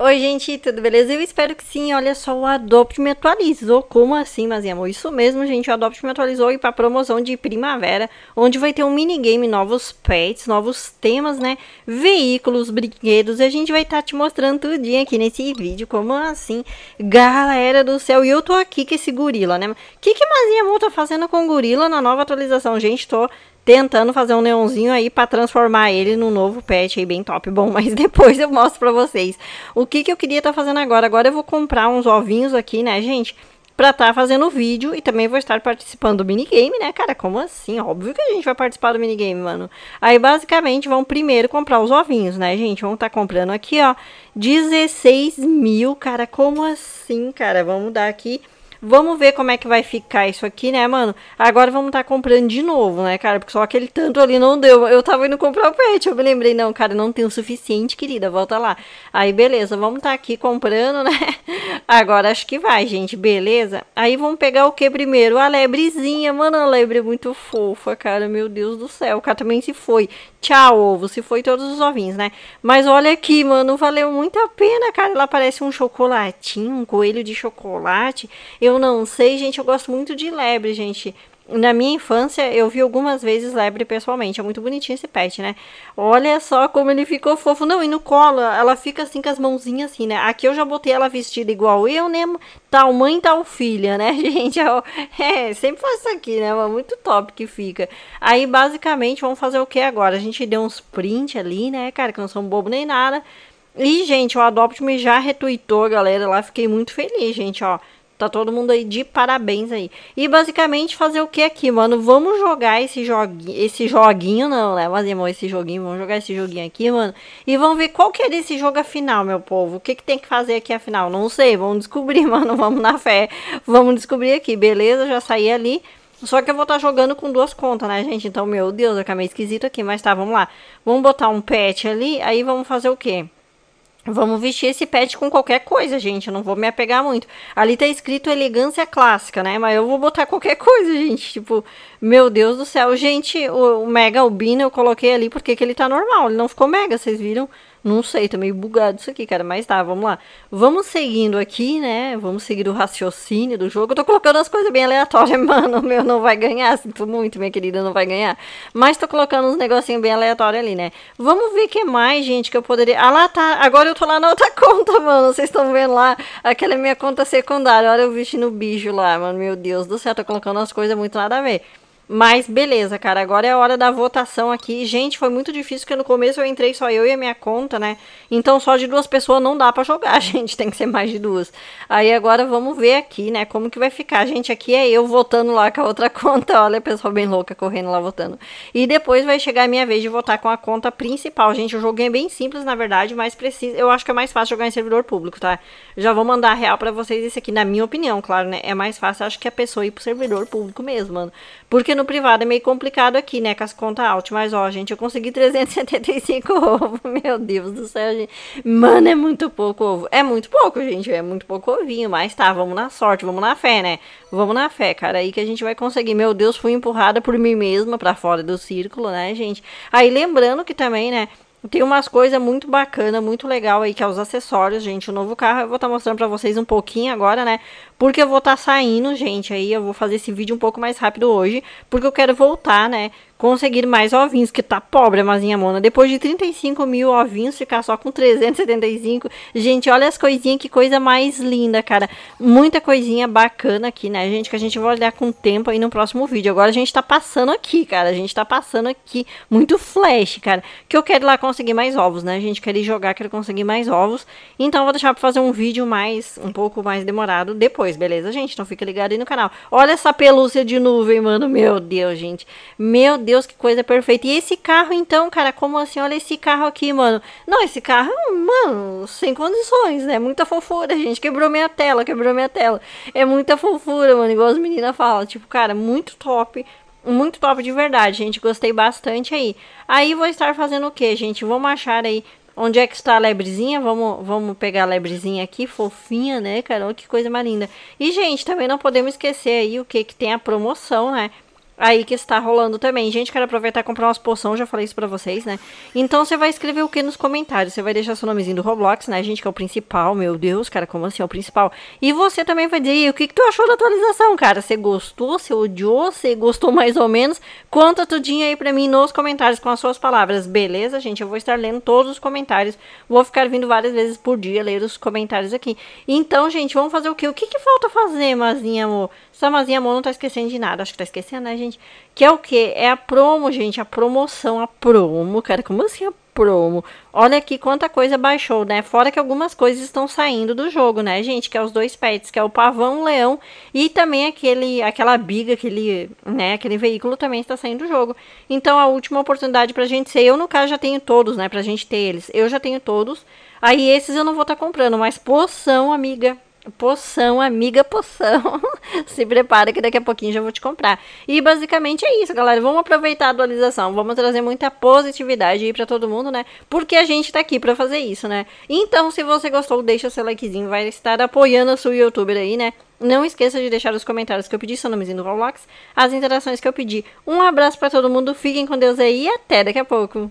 Oi, gente, tudo beleza? Eu espero que sim. Olha só, o Adopt me atualizou. Como assim, mas é amor? Isso mesmo, gente. O Adopt me atualizou e para promoção de primavera, onde vai ter um minigame, novos pets, novos temas, né? Veículos, brinquedos. E a gente vai estar tá te mostrando tudinho aqui nesse vídeo. Como assim? Galera do céu. E eu tô aqui com esse gorila, né? O que que Mazinha Amor tá fazendo com gorila na nova atualização? Gente, tô tentando fazer um neonzinho aí para transformar ele num novo pet aí bem top. Bom, mas depois eu mostro para vocês o que, que eu queria estar tá fazendo agora. Agora eu vou comprar uns ovinhos aqui, né, gente? Pra estar tá fazendo vídeo e também vou estar participando do minigame, né, cara? Como assim? Óbvio que a gente vai participar do minigame, mano. Aí, basicamente, vão primeiro comprar os ovinhos, né, gente? vamos estar tá comprando aqui, ó, 16 mil, cara. Como assim, cara? Vamos dar aqui Vamos ver como é que vai ficar isso aqui, né, mano? Agora vamos estar tá comprando de novo, né, cara? Porque só aquele tanto ali não deu. Eu tava indo comprar o pet, eu me lembrei, não, cara, não tem o suficiente, querida, volta lá. Aí, beleza, vamos estar tá aqui comprando, né? Agora acho que vai, gente, beleza? Aí vamos pegar o que primeiro? A lebrezinha, mano, a lebre é muito fofa, cara, meu Deus do céu. O cara também se foi. Tchau, ovo, se foi todos os ovinhos, né? Mas olha aqui, mano, valeu muito a pena, cara. Ela parece um chocolatinho, um coelho de chocolate. Eu eu não sei, gente, eu gosto muito de lebre, gente. Na minha infância, eu vi algumas vezes lebre pessoalmente. É muito bonitinho esse pet, né? Olha só como ele ficou fofo. Não, e no colo, ela fica assim com as mãozinhas assim, né? Aqui eu já botei ela vestida igual eu, né? Tal mãe, tal filha, né, gente? Eu, é, sempre faço aqui, né? Muito top que fica. Aí, basicamente, vamos fazer o que agora? A gente deu uns print ali, né, cara? Que não um bobo nem nada. E, gente, o Adopt-me já retuitou, galera. Lá fiquei muito feliz, gente, ó. Tá todo mundo aí de parabéns aí. E basicamente fazer o que aqui, mano? Vamos jogar esse joguinho, esse joguinho não, né? Mas irmão, esse joguinho, vamos jogar esse joguinho aqui, mano. E vamos ver qual que é desse jogo afinal, meu povo. O que que tem que fazer aqui afinal? Não sei, vamos descobrir, mano. Vamos na fé. Vamos descobrir aqui, beleza? Já saí ali. Só que eu vou estar tá jogando com duas contas, né, gente? Então, meu Deus, eu acabei é esquisito aqui, mas tá, vamos lá. Vamos botar um pet ali, aí vamos fazer o quê? Vamos vestir esse pet com qualquer coisa, gente. Eu não vou me apegar muito. Ali tá escrito elegância clássica, né? Mas eu vou botar qualquer coisa, gente. Tipo, meu Deus do céu. Gente, o, o Mega Albino eu coloquei ali porque que ele tá normal. Ele não ficou mega, vocês viram? Não sei, tá meio bugado isso aqui, cara. Mas tá, vamos lá. Vamos seguindo aqui, né? Vamos seguir o raciocínio do jogo. Eu tô colocando as coisas bem aleatórias, mano. O meu não vai ganhar. Sinto muito, minha querida, não vai ganhar. Mas tô colocando uns negocinhos bem aleatórios ali, né? Vamos ver o que mais, gente, que eu poderia... Ah lá, tá. Agora eu tô lá na outra conta, mano. Vocês estão vendo lá? Aquela é minha conta secundária. Olha o bicho no bicho lá, mano. Meu Deus do céu, tô colocando as coisas muito nada a ver. Mas beleza, cara, agora é a hora da votação aqui. Gente, foi muito difícil porque no começo eu entrei só eu e a minha conta, né? Então só de duas pessoas não dá para jogar, gente, tem que ser mais de duas. Aí agora vamos ver aqui, né, como que vai ficar. Gente, aqui é eu votando lá com a outra conta. Olha, pessoal bem louca correndo lá votando. E depois vai chegar a minha vez de votar com a conta principal. Gente, o jogo é bem simples, na verdade, mas precisa, eu acho que é mais fácil jogar em servidor público, tá? Já vou mandar real para vocês isso aqui na minha opinião, claro, né? É mais fácil, acho que a pessoa ir pro servidor público mesmo, mano. Porque no privado é meio complicado aqui, né? Com as contas alt. Mas, ó, gente, eu consegui 375 ovos. Meu Deus do céu, gente. Mano, é muito pouco ovo. É muito pouco, gente. É muito pouco ovinho. Mas tá, vamos na sorte, vamos na fé, né? Vamos na fé, cara. Aí que a gente vai conseguir. Meu Deus, fui empurrada por mim mesma para fora do círculo, né, gente? Aí lembrando que também, né? Tem umas coisas muito bacana, muito legal aí, que é os acessórios, gente. O novo carro eu vou estar tá mostrando pra vocês um pouquinho agora, né? Porque eu vou estar tá saindo, gente, aí eu vou fazer esse vídeo um pouco mais rápido hoje. Porque eu quero voltar, né? conseguir mais ovinhos, que tá pobre a Mazinha Mona. Depois de 35 mil ovinhos, ficar só com 375. Gente, olha as coisinhas, que coisa mais linda, cara. Muita coisinha bacana aqui, né, gente? Que a gente vai olhar com o tempo aí no próximo vídeo. Agora a gente tá passando aqui, cara. A gente tá passando aqui muito flash, cara. Que eu quero ir lá conseguir mais ovos, né, gente? Quero ir jogar, quero conseguir mais ovos. Então vou deixar pra fazer um vídeo mais, um pouco mais demorado depois, beleza, gente? Então fica ligado aí no canal. Olha essa pelúcia de nuvem, mano. Meu Deus, gente. Meu Deus Deus, que coisa perfeita. E esse carro, então, cara, como assim? Olha esse carro aqui, mano. Não, esse carro, mano, sem condições, né? Muita fofura, gente. Quebrou minha tela, quebrou minha tela. É muita fofura, mano. Igual as meninas falam. Tipo, cara, muito top muito top de verdade, gente. Gostei bastante aí. Aí vou estar fazendo o que, gente? Vamos achar aí onde é que está a lebrezinha. Vamos, vamos pegar a lebrezinha aqui, fofinha, né, Olha Que coisa mais linda. E, gente, também não podemos esquecer aí o que que tem a promoção, né? aí que está rolando também. Gente, quero aproveitar e comprar umas poções, já falei isso pra vocês, né? Então você vai escrever o que nos comentários? Você vai deixar seu nomezinho do Roblox, né, gente, que é o principal, meu Deus, cara, como assim é o principal? E você também vai dizer, o que, que tu achou da atualização, cara? Você gostou, você odiou, você gostou mais ou menos? Conta tudinho aí pra mim nos comentários com as suas palavras, beleza, gente? Eu vou estar lendo todos os comentários, vou ficar vindo várias vezes por dia ler os comentários aqui. Então, gente, vamos fazer o que? O que, que falta fazer, Mazinha, amor? Samazinha Amor não tá esquecendo de nada. Acho que tá esquecendo, né, gente? Que é o quê? É a promo, gente. A promoção, a promo. Cara, como assim a promo? Olha aqui quanta coisa baixou, né? Fora que algumas coisas estão saindo do jogo, né, gente? Que é os dois pets, que é o pavão, o leão e também aquele, aquela biga, aquele, né, aquele veículo também está saindo do jogo. Então, a última oportunidade pra gente ser... Eu, no caso, já tenho todos, né? Pra gente ter eles. Eu já tenho todos. Aí, esses eu não vou estar tá comprando, mas poção, amiga Poção, amiga poção. Se prepara que daqui a pouquinho já vou te comprar. E basicamente é isso, galera. Vamos aproveitar a dualização. Vamos trazer muita positividade aí pra todo mundo, né? Porque a gente tá aqui pra fazer isso, né? Então, se você gostou, deixa seu likezinho. Vai estar apoiando a sua youtuber aí, né? Não esqueça de deixar os comentários que eu pedi, seu nomezinho no Roblox, as interações que eu pedi. Um abraço para todo mundo, fiquem com Deus aí e até daqui a pouco.